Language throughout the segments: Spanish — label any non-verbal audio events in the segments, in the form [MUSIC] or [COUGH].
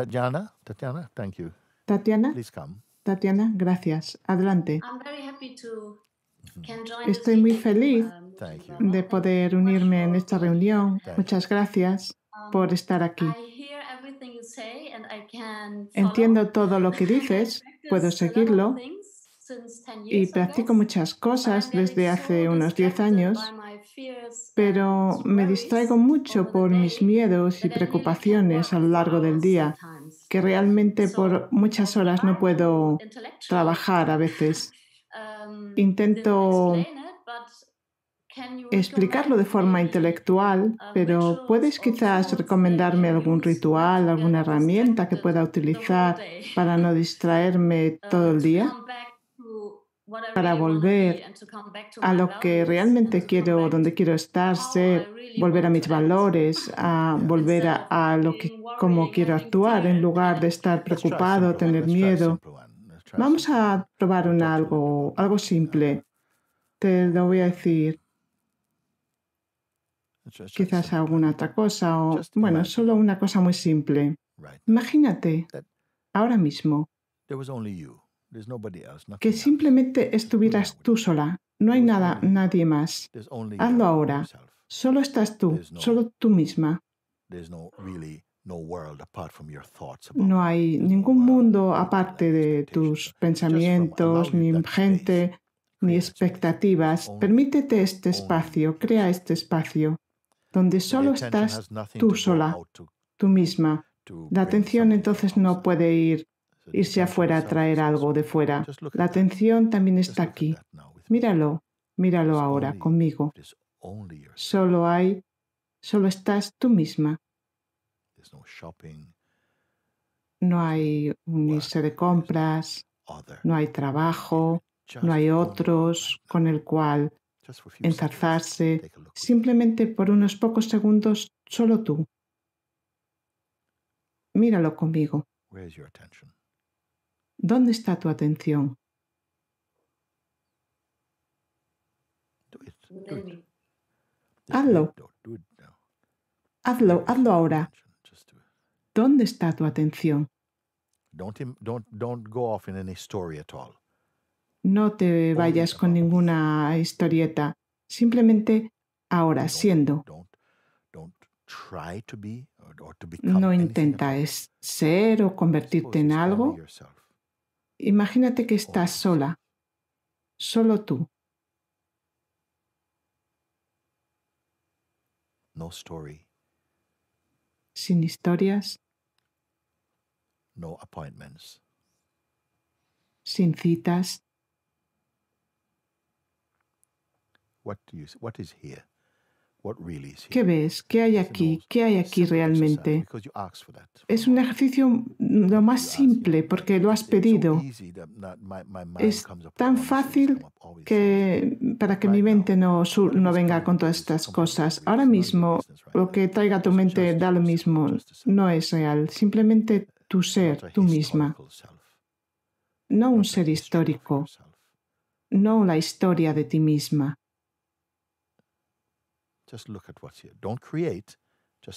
Tatiana, Tatiana, thank you. Tatiana, Tatiana, gracias. Adelante. Mm-hmm. Estoy muy feliz um, de poder unirme en esta reunión. Muchas gracias um, por estar aquí. Entiendo todo lo que [LAUGHS] dices, puedo seguirlo y practico muchas cosas desde hace unos 10 años, pero me distraigo mucho por mis miedos y preocupaciones a lo largo del día que realmente por muchas horas no puedo trabajar a veces. Um, Intento explicarlo de forma intelectual, uh, pero ¿puedes quizás recomendarme algún ritual, alguna herramienta que pueda utilizar para no distraerme [LAUGHS] uh, todo el día? para volver a lo que realmente quiero, donde quiero estar, volver a mis valores, [LAUGHS] a volver a, cómo lo que como quiero actuar, en lugar de estar preocupado, tener miedo. Vamos a probar un algo, algo simple. Te lo voy a decir. Quizás alguna otra cosa o, bueno, solo una cosa muy simple. Imagínate, ahora mismo, que simplemente estuvieras tú sola. No hay nada, nadie más. Hazlo ahora. Solo estás tú, solo tú misma. No hay ningún mundo aparte de tus pensamientos, ni gente, ni expectativas. Permítete este espacio, crea este espacio, donde solo estás tú sola, tú misma. La atención entonces no puede ir irse afuera a traer algo de fuera. La atención también está aquí. Míralo, míralo ahora conmigo. Solo hay, solo estás tú misma. No hay unirse de compras, no hay trabajo, no hay otros con el cual enzarzarse. Simplemente por unos pocos segundos, solo tú. Míralo conmigo. ¿Dónde está tu atención? Hazlo. Hazlo, hazlo ahora. ¿Dónde está tu atención? No te vayas con ninguna historieta. Simplemente ahora, siendo. No intentes ser o convertirte en algo. Imagínate que estás sola, solo tú. No story. Sin historias. No appointments. Sin citas. What, do you, what is here? ¿Qué ves? ¿Qué hay aquí? ¿Qué hay aquí uh, realmente? Es un ejercicio mm, lo más simple porque lo has pedido. Es tan fácil que para que mi mente no, no venga con todas estas cosas. Ahora mismo lo que traiga tu mente da lo mismo. No es real. Simplemente tu ser, tú misma. No un ser histórico. No la historia de ti misma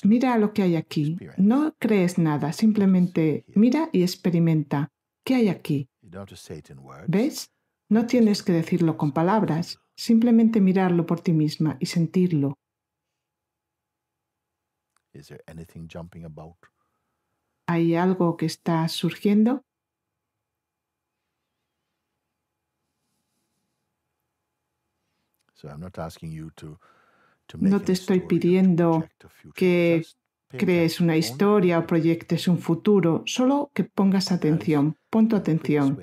mira lo que hay aquí. No crees nada, simplemente mira y experimenta. ¿Qué hay aquí? ¿Ves? No tienes que decirlo con palabras, simplemente mirarlo por ti misma y sentirlo. ¿Hay algo que está surgiendo? No te estoy pidiendo que crees una historia o proyectes un futuro, solo que pongas atención, pon tu atención.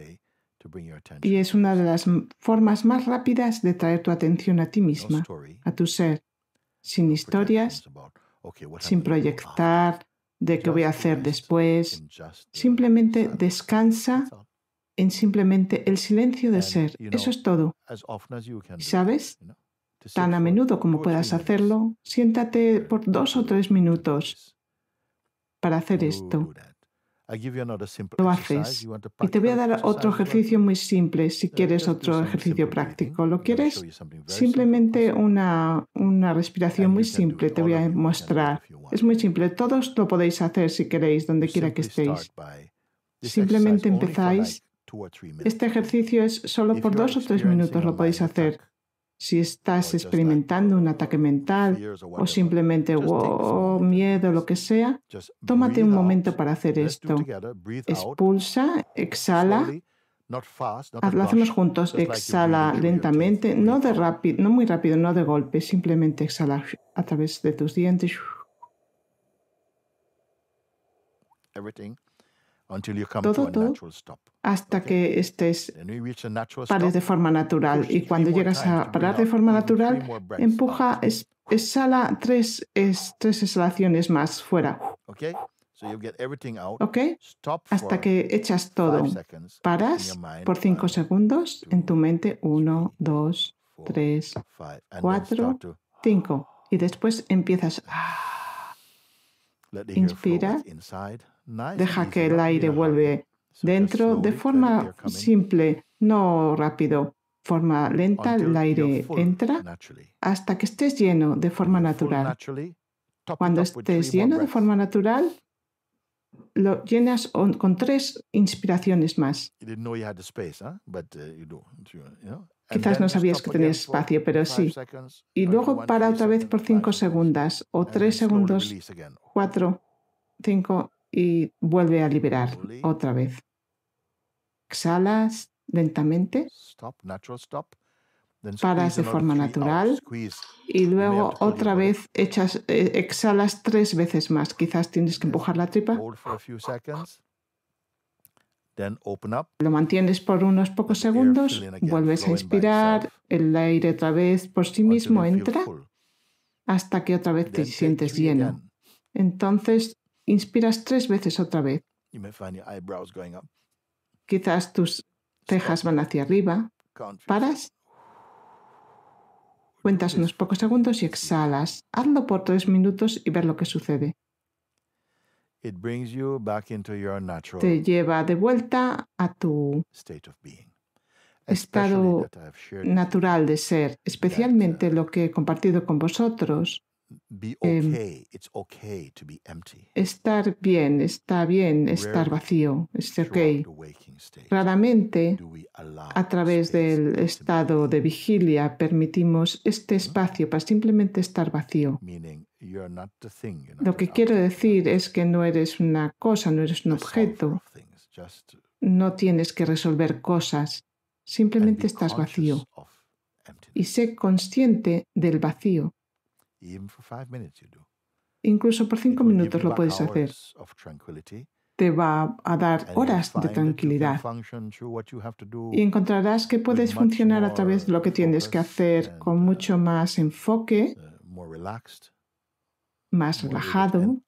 Y es una de las formas más rápidas de traer tu atención a ti misma, a tu ser, sin historias, sin proyectar de qué voy a hacer después. Simplemente descansa en simplemente el silencio de ser. Eso es todo. ¿Sabes? Tan a menudo como puedas hacerlo, siéntate eh, por dos o tres minutos para hacer esto. Lo haces. Y te voy a dar otro ejercicio muy simple, si uh, quieres otro ejercicio práctico. ¿Lo quieres? Simplemente una, respiración muy simple te voy a mostrar. Es muy simple. Todos lo podéis hacer si queréis, donde quiera que estéis. Simplemente empezáis. Este ejercicio es solo por dos o tres minutos lo podéis hacer si estás oh, experimentando un ataque mental o simplemente wow, oh, miedo, lo que sea, tómate un momento para hacer esto. Expulsa, exhala. Lo hacemos juntos. Exhala lentamente, no, de rápido, no muy rápido, no de golpe, simplemente exhala a través de tus dientes. Todo todo, hasta que estés pares de forma natural. Y cuando llegas a parar de forma natural, empuja, exhala tres, tres exhalaciones más fuera. ¿Ok? Hasta que echas todo. Paras por cinco segundos en tu mente. Uno, dos, tres, cuatro, cinco. Y después empiezas. Inspira. Deja que el aire vuelve dentro de forma simple, no rápido. Forma lenta, el aire entra hasta que estés lleno de forma natural. Cuando estés lleno de forma natural, lo llenas con tres inspiraciones más. Quizás no sabías que tenías espacio, pero sí. Y luego para otra vez por cinco segundos, o tres segundos, cuatro, cinco, y vuelve a liberar otra vez. Exhalas lentamente. Paras de forma natural y luego otra vez echas, eh, exhalas tres veces más. Quizás tienes que empujar la tripa. Lo mantienes por unos pocos segundos, vuelves a inspirar, el aire otra vez por sí mismo entra hasta que otra vez te sientes lleno. Entonces Inspiras tres veces otra vez. Quizás tus cejas van hacia arriba. Paras. Cuentas unos pocos segundos y exhalas. Hazlo por tres minutos y ver lo que sucede. Te lleva de vuelta a tu estado natural de ser, especialmente uh, lo que he compartido con vosotros, Em, estar bien, está bien estar vacío, es ok. Raramente, a través del estado de vigilia, permitimos este mm-hmm. espacio para simplemente estar vacío. Lo que quiero decir es que no eres una cosa, no eres un objeto. No tienes que resolver cosas, simplemente estás vacío. Y sé consciente del vacío Incluso por cinco minutos lo puedes hacer. Te va a dar horas de tranquilidad y encontrarás que puedes funcionar a través de lo que tienes que hacer con uh, mucho más enfoque, uh, más relajado, em-,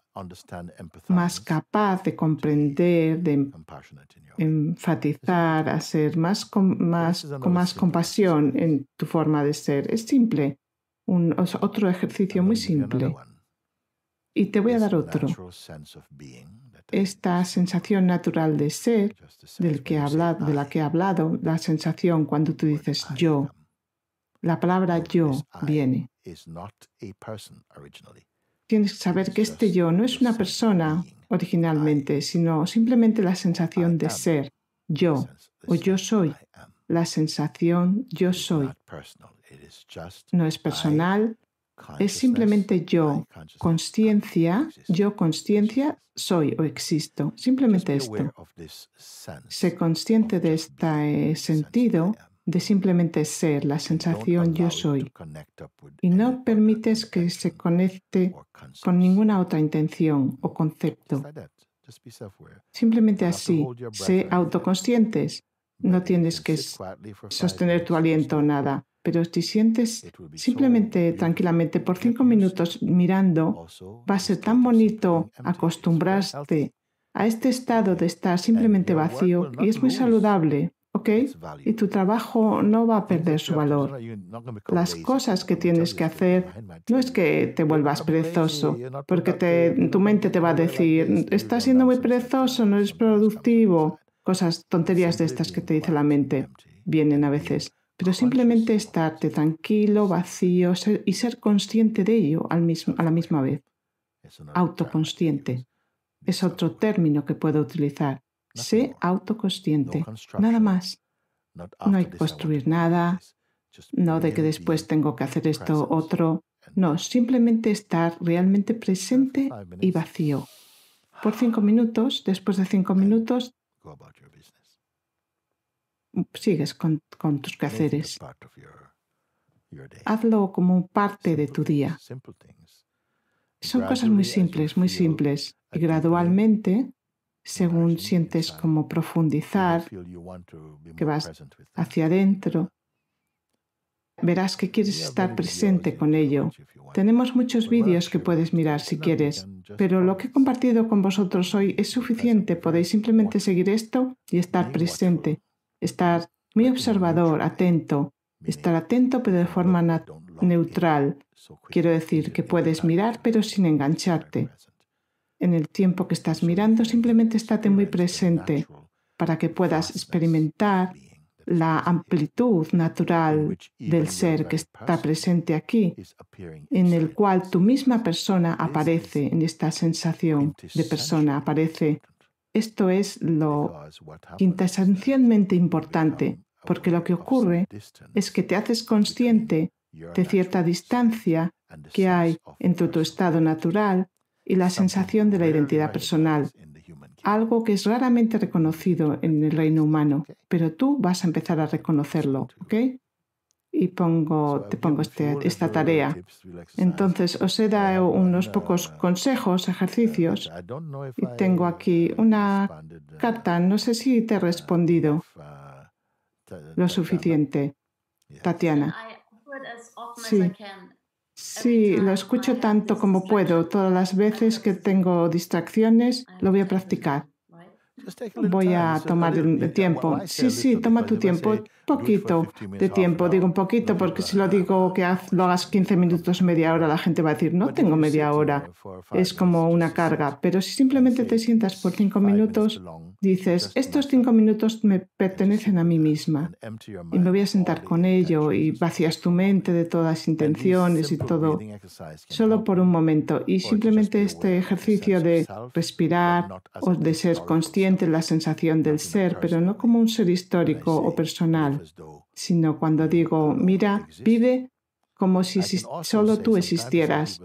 más capaz de comprender, de enfatizar, a ser con más compasión en tu forma de ser. Es simple un, otro ejercicio muy simple. Y te voy a dar otro. Esta sensación natural de ser, del que de la que he hablado, la sensación cuando tú dices yo, la palabra yo viene. Tienes que saber que este yo no es una persona originalmente, sino simplemente la sensación de ser yo o yo soy la sensación yo soy. No es personal, es simplemente yo, conciencia, yo conciencia soy o existo, simplemente esto. Sé consciente de este sentido de simplemente ser, la sensación yo soy, y no permites que se conecte con ninguna otra intención o concepto. Simplemente así, sé autoconscientes. No tienes que sostener tu aliento o nada, pero si sientes simplemente tranquilamente por cinco minutos mirando, va a ser tan bonito acostumbrarte a este estado de estar simplemente vacío y es muy saludable. ¿Ok? Y tu trabajo no va a perder su valor. Las cosas que tienes que hacer no es que te vuelvas perezoso, porque tu mente te va a decir, estás siendo muy perezoso, no eres productivo. Cosas, tonterías de estas que te dice la mente vienen a veces. Pero simplemente estarte tranquilo, vacío y ser consciente de ello al mismo, a la misma vez. Autoconsciente. Es otro término que puedo utilizar. Sé autoconsciente. Nada más. No hay que construir nada. No de que después tengo que hacer esto otro. No, simplemente estar realmente presente y vacío. Por cinco minutos, después de cinco minutos, Sigues con, con tus quehaceres. Hazlo como parte de tu día. Son cosas muy simples, muy simples. Y gradualmente, según sientes como profundizar, que vas hacia adentro, verás que quieres estar presente con ello. Tenemos muchos vídeos que puedes mirar si quieres, pero lo que he compartido con vosotros hoy es suficiente. Podéis simplemente seguir esto y estar presente, estar muy observador, atento, estar atento pero de forma neutral. Quiero decir que puedes mirar pero sin engancharte. En el tiempo que estás mirando, simplemente estate muy presente para que puedas experimentar la amplitud natural del ser que está presente aquí, en el cual tu misma persona aparece, en esta sensación de persona aparece. Esto es lo quintesencialmente importante, porque lo que ocurre es que te haces consciente de cierta distancia que hay entre tu estado natural y la sensación de la identidad personal algo que es raramente reconocido en el reino humano, pero tú vas a empezar a reconocerlo, ¿ok? Y pongo, te pongo este, esta tarea. Entonces, os he dado unos pocos consejos, uh, ejercicios, y tengo aquí una uh, carta. No sé si te he uh, respondido lo suficiente, Tatiana. Sí, lo escucho tanto como puedo. Todas las veces que tengo distracciones, lo voy a practicar. Voy a tomar tiempo. Sí, sí, toma tu tiempo. poquito de tiempo. Digo un poquito porque si lo digo que haz, lo hagas 15 minutos, media hora, la gente va a decir, no tengo media hora. Es como una carga. Pero si simplemente te sientas por cinco minutos, Dices, estos cinco minutos me pertenecen a mí misma y me voy a sentar con ello y vacías tu mente de todas intenciones y todo solo por un momento. Y simplemente este ejercicio de respirar o de ser consciente de la sensación del ser, pero no como un ser histórico o personal, sino cuando digo, mira, vive como si solo tú existieras.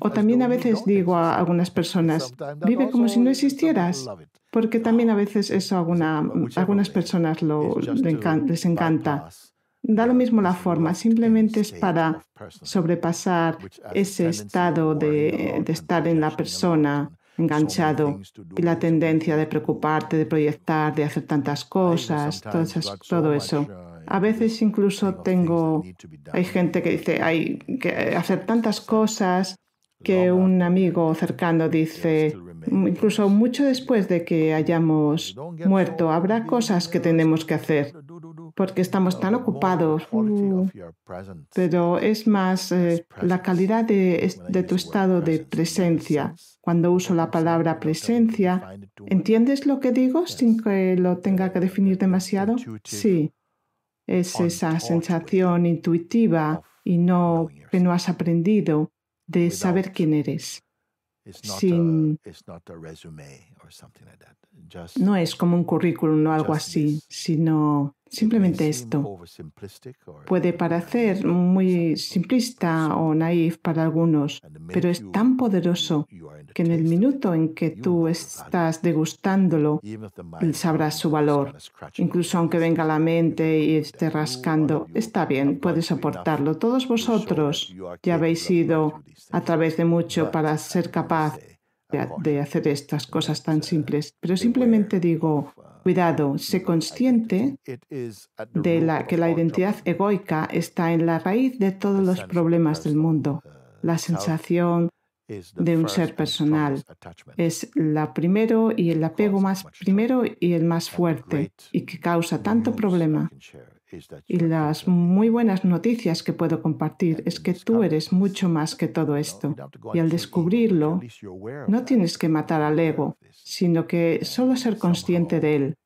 O también a veces digo a algunas personas, vive como si no existieras, porque también a ah, veces eso a mm, algunas personas lo, les encanta. Da lo mismo la forma, simplemente es para sobrepasar ese estado de, eh, estar en la persona enganchado y la tendencia de preocuparte, de proyectar, de hacer tantas cosas, Todo eso. Uh, a veces incluso tengo, hay gente que dice, hay que hacer tantas cosas que un amigo cercano dice, mm, incluso mucho después de que hayamos muerto, habrá cosas que uh, tenemos que hacer porque estamos uh, tan ocupados. Mm, pero es más eh, la calidad de, de, tu estado de presencia. Cuando uso la palabra presencia, ¿entiendes lo que digo sin que lo tenga que definir demasiado? Sí, es esa sensación intuitiva y no que no has aprendido de saber quién eres. No es como un currículum o algo así, sino simplemente esto. Puede parecer muy simplista o naif para algunos, pero es tan poderoso que en el minuto en que tú estás degustándolo, sabrá su valor. Incluso aunque venga la mente y esté rascando, está bien, puedes soportarlo. Todos vosotros ya habéis ido a través de mucho para ser capaz de, hacer estas cosas tan simples, pero simplemente digo, uh, cuidado, sé consciente de la, que la identidad egoica está en la raíz de todos los problemas del mundo. Uh, la sensación de un ser personal es la primero y el apego más primero y el más fuerte y que causa tanto problema y las muy buenas noticias que puedo compartir es que tú eres mucho más que todo esto. Y al descubrirlo, no tienes que matar al ego, sino que solo ser consciente de él.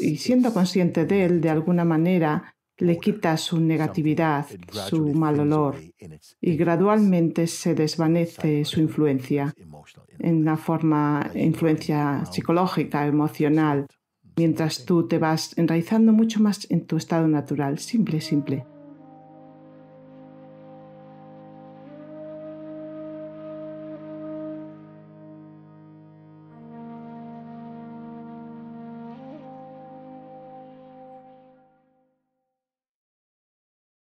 y siendo consciente de él, de alguna manera, le quita su negatividad, su mal olor, y gradualmente se desvanece su influencia en la forma influencia psicológica, emocional mientras tú te vas enraizando mucho más en tu estado natural, simple, simple.